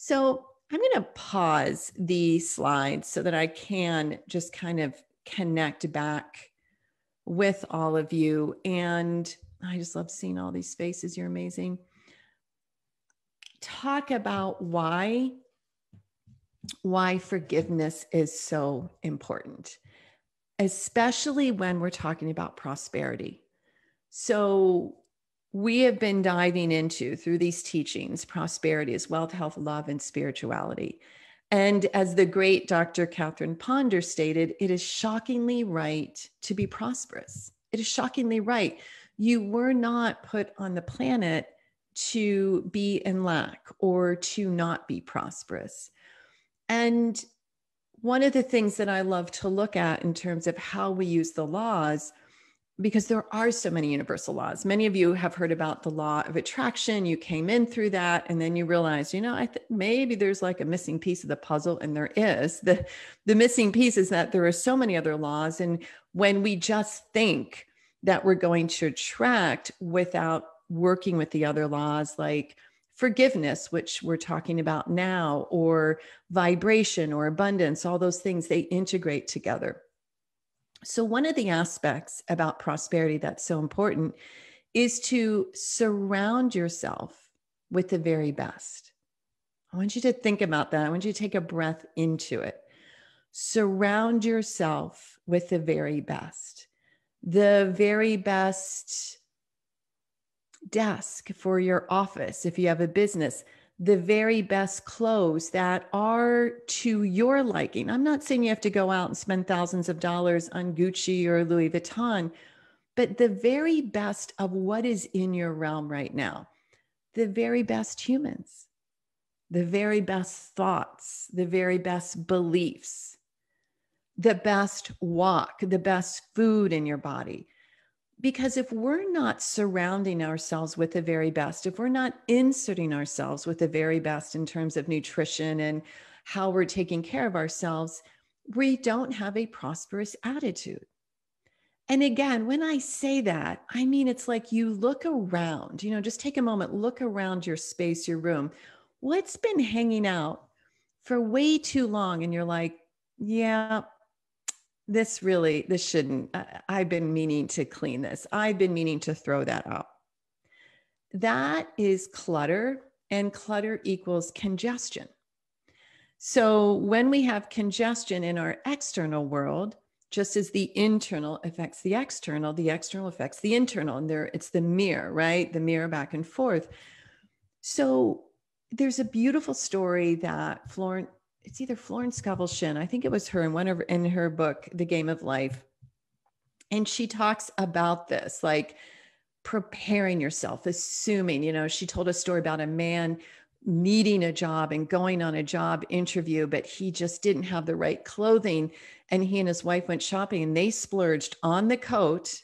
So I'm going to pause the slides so that I can just kind of connect back with all of you. And I just love seeing all these faces. You're amazing. Talk about why why forgiveness is so important, especially when we're talking about prosperity. So we have been diving into through these teachings prosperity is wealth, health, love, and spirituality. And as the great Dr. Catherine Ponder stated, it is shockingly right to be prosperous. It is shockingly right. You were not put on the planet to be in lack or to not be prosperous. And one of the things that I love to look at in terms of how we use the laws because there are so many universal laws. Many of you have heard about the law of attraction. You came in through that, and then you realized, you know, I th- maybe there's like a missing piece of the puzzle, and there is. the The missing piece is that there are so many other laws, and when we just think that we're going to attract without working with the other laws, like forgiveness, which we're talking about now, or vibration or abundance, all those things they integrate together. So, one of the aspects about prosperity that's so important is to surround yourself with the very best. I want you to think about that. I want you to take a breath into it. Surround yourself with the very best, the very best desk for your office if you have a business the very best clothes that are to your liking. I'm not saying you have to go out and spend thousands of dollars on Gucci or Louis Vuitton, but the very best of what is in your realm right now, the very best humans, the very best thoughts, the very best beliefs, the best walk, the best food in your body, because if we're not surrounding ourselves with the very best, if we're not inserting ourselves with the very best in terms of nutrition and how we're taking care of ourselves, we don't have a prosperous attitude. And again, when I say that, I mean, it's like you look around, you know, just take a moment, look around your space, your room. What's been hanging out for way too long? And you're like, yeah, this really this shouldn't I, have been meaning to clean this i've been meaning to throw that out that is clutter and clutter equals congestion so when we have congestion in our external world just as the internal affects the external the external affects the internal and there it's the mirror right the mirror back and forth so there's a beautiful story that Florence it's either Florence Scovel I think it was her in one of in her book, The Game of Life. And she talks about this, like preparing yourself, assuming, you know, she told a story about a man needing a job and going on a job interview, but he just didn't have the right clothing. And he and his wife went shopping and they splurged on the coat.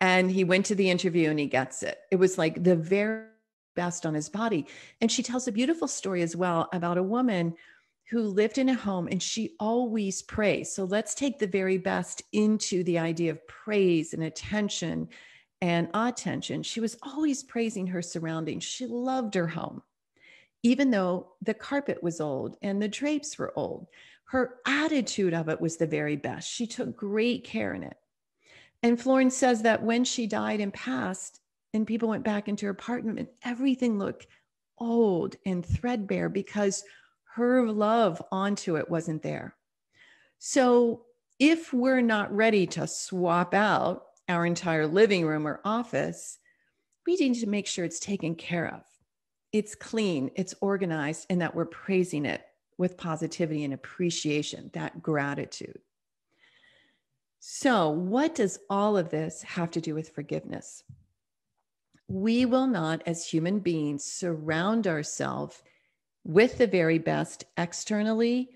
And he went to the interview and he gets it. It was like the very best on his body. And she tells a beautiful story as well about a woman who lived in a home and she always prays. So let's take the very best into the idea of praise and attention and attention. She was always praising her surroundings. She loved her home, even though the carpet was old and the drapes were old. Her attitude of it was the very best. She took great care in it. And Florence says that when she died and passed, and people went back into her apartment, everything looked old and threadbare because her love onto it wasn't there. So if we're not ready to swap out our entire living room or office, we need to make sure it's taken care of. It's clean, it's organized, and that we're praising it with positivity and appreciation, that gratitude. So, what does all of this have to do with forgiveness? We will not, as human beings, surround ourselves with the very best externally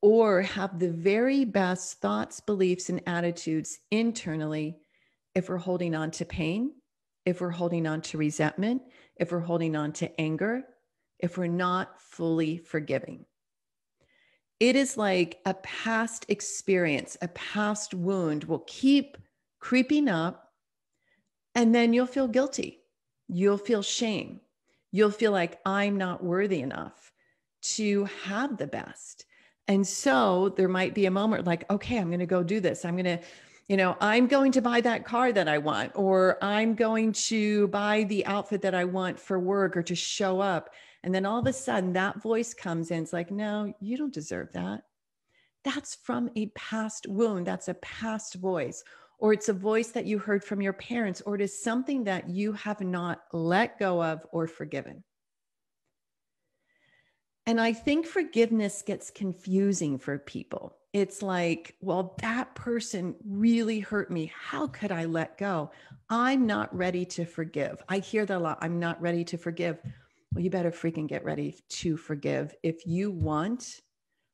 or have the very best thoughts, beliefs, and attitudes internally if we're holding on to pain, if we're holding on to resentment, if we're holding on to anger, if we're not fully forgiving. It is like a past experience, a past wound will keep creeping up, and then you'll feel guilty. You'll feel shame. You'll feel like I'm not worthy enough to have the best. And so there might be a moment like, okay, I'm going to go do this. I'm going to, you know, I'm going to buy that car that I want, or I'm going to buy the outfit that I want for work or to show up. And then all of a sudden that voice comes in. It's like, no, you don't deserve that. That's from a past wound. That's a past voice, or it's a voice that you heard from your parents, or it is something that you have not let go of or forgiven. And I think forgiveness gets confusing for people. It's like, well, that person really hurt me. How could I let go? I'm not ready to forgive. I hear that a lot. I'm not ready to forgive. Well, you better freaking get ready to forgive if you want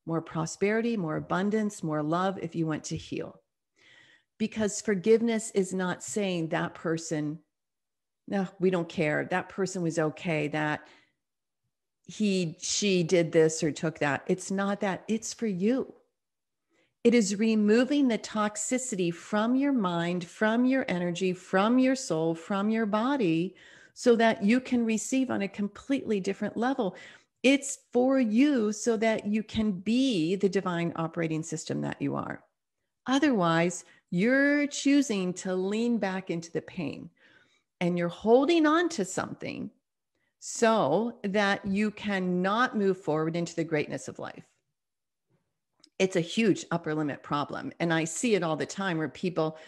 more prosperity, more abundance, more love, if you want to heal. Because forgiveness is not saying that person, no, we don't care. That person was okay. That he, she did this or took that. It's not that, it's for you. It is removing the toxicity from your mind, from your energy, from your soul, from your body, so that you can receive on a completely different level. It's for you so that you can be the divine operating system that you are. Otherwise, you're choosing to lean back into the pain and you're holding on to something so that you cannot move forward into the greatness of life. It's a huge upper limit problem. And I see it all the time where people,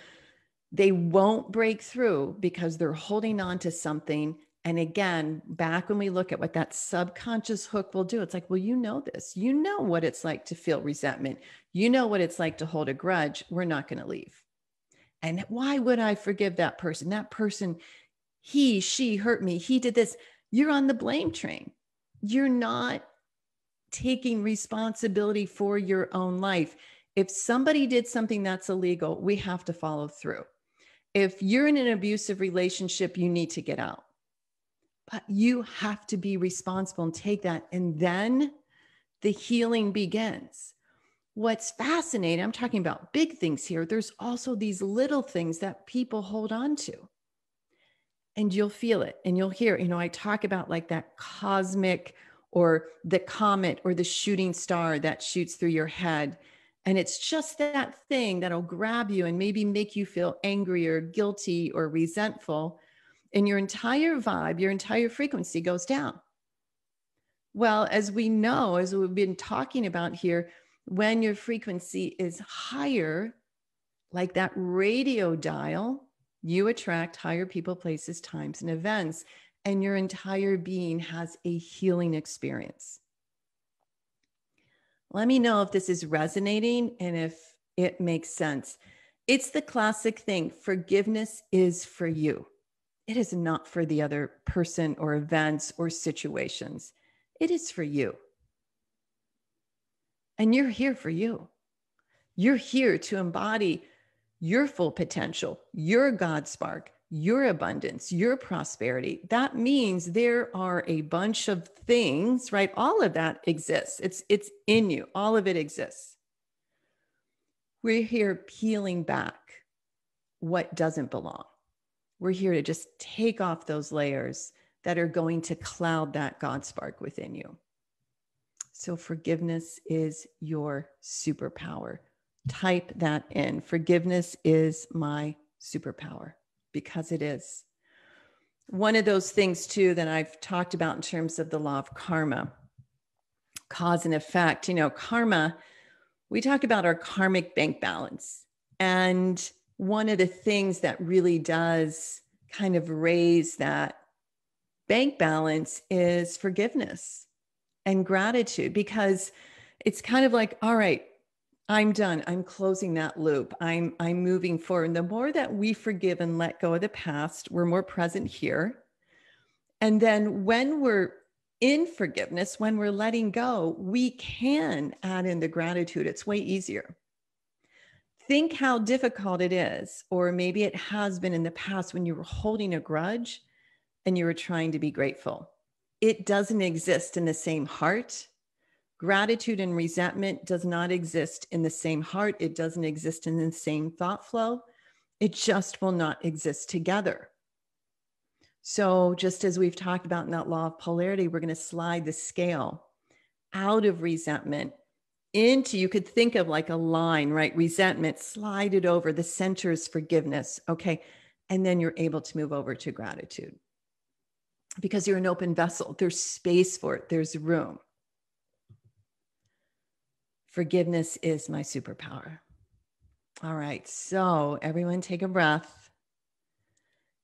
they won't break through because they're holding on to something. And again, back when we look at what that subconscious hook will do, it's like, well, you know this. You know what it's like to feel resentment. You know what it's like to hold a grudge. We're not going to leave. And why would I forgive that person? That person, he, she hurt me. He did this you're on the blame train. You're not taking responsibility for your own life. If somebody did something that's illegal, we have to follow through. If you're in an abusive relationship, you need to get out. But you have to be responsible and take that. And then the healing begins. What's fascinating, I'm talking about big things here, there's also these little things that people hold on to and you'll feel it and you'll hear it. you know i talk about like that cosmic or the comet or the shooting star that shoots through your head and it's just that thing that'll grab you and maybe make you feel angry or guilty or resentful and your entire vibe your entire frequency goes down well as we know as we've been talking about here when your frequency is higher like that radio dial you attract higher people, places, times, and events, and your entire being has a healing experience. Let me know if this is resonating and if it makes sense. It's the classic thing forgiveness is for you, it is not for the other person or events or situations. It is for you. And you're here for you. You're here to embody your full potential, your God spark, your abundance, your prosperity. That means there are a bunch of things, right? All of that exists. It's it's in you. All of it exists. We're here peeling back what doesn't belong. We're here to just take off those layers that are going to cloud that God spark within you. So forgiveness is your superpower type that in. Forgiveness is my superpower because it is. One of those things, too, that I've talked about in terms of the law of karma, cause and effect. You know, karma, we talk about our karmic bank balance. And one of the things that really does kind of raise that bank balance is forgiveness and gratitude because it's kind of like, all right, I'm done. I'm closing that loop. I'm I'm moving forward. And the more that we forgive and let go of the past, we're more present here. And then when we're in forgiveness, when we're letting go, we can add in the gratitude. It's way easier. Think how difficult it is, or maybe it has been in the past when you were holding a grudge and you were trying to be grateful. It doesn't exist in the same heart Gratitude and resentment does not exist in the same heart. It doesn't exist in the same thought flow. It just will not exist together. So, just as we've talked about in that law of polarity, we're going to slide the scale out of resentment into you could think of like a line, right? Resentment, slide it over. The center is forgiveness. Okay. And then you're able to move over to gratitude because you're an open vessel. There's space for it, there's room. Forgiveness is my superpower. All right. So, everyone take a breath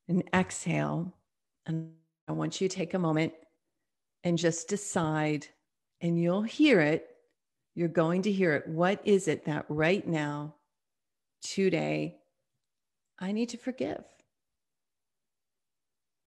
and exhale. And I want you to take a moment and just decide, and you'll hear it. You're going to hear it. What is it that right now, today, I need to forgive?